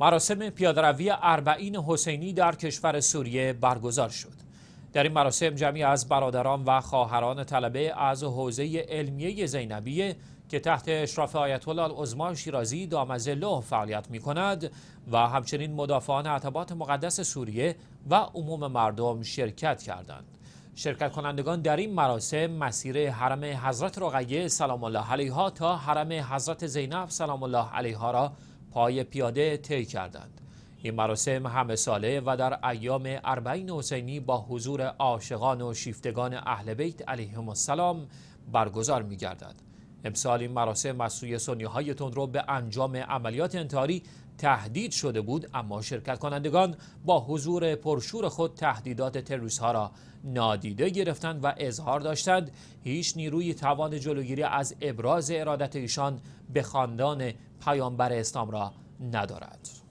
مراسم پیادروی اربعین حسینی در کشور سوریه برگزار شد در این مراسم جمعی از برادران و خواهران طلبه از حوزه علمیه زینبیه که تحت اشراف آیت الله شیرازی شیرازی له فعالیت می کند و همچنین مدافعان عتبات مقدس سوریه و عموم مردم شرکت کردند. شرکت کنندگان در این مراسم مسیر حرم حضرت رقیه سلام الله علیها تا حرم حضرت زینب سلام الله علیها را پای پیاده طی کردند این مراسم همه ساله و در ایام اربعین حسینی با حضور عاشقان و شیفتگان اهل بیت علیهم السلام برگزار می‌گردد. امسال این مراسم از سوی سنیهای تندرو به انجام عملیات انتحاری تهدید شده بود اما شرکت کنندگان با حضور پرشور خود تهدیدات تروریست ها را نادیده گرفتند و اظهار داشتند هیچ نیروی توان جلوگیری از ابراز ارادت ایشان به خاندان پیامبر اسلام را ندارد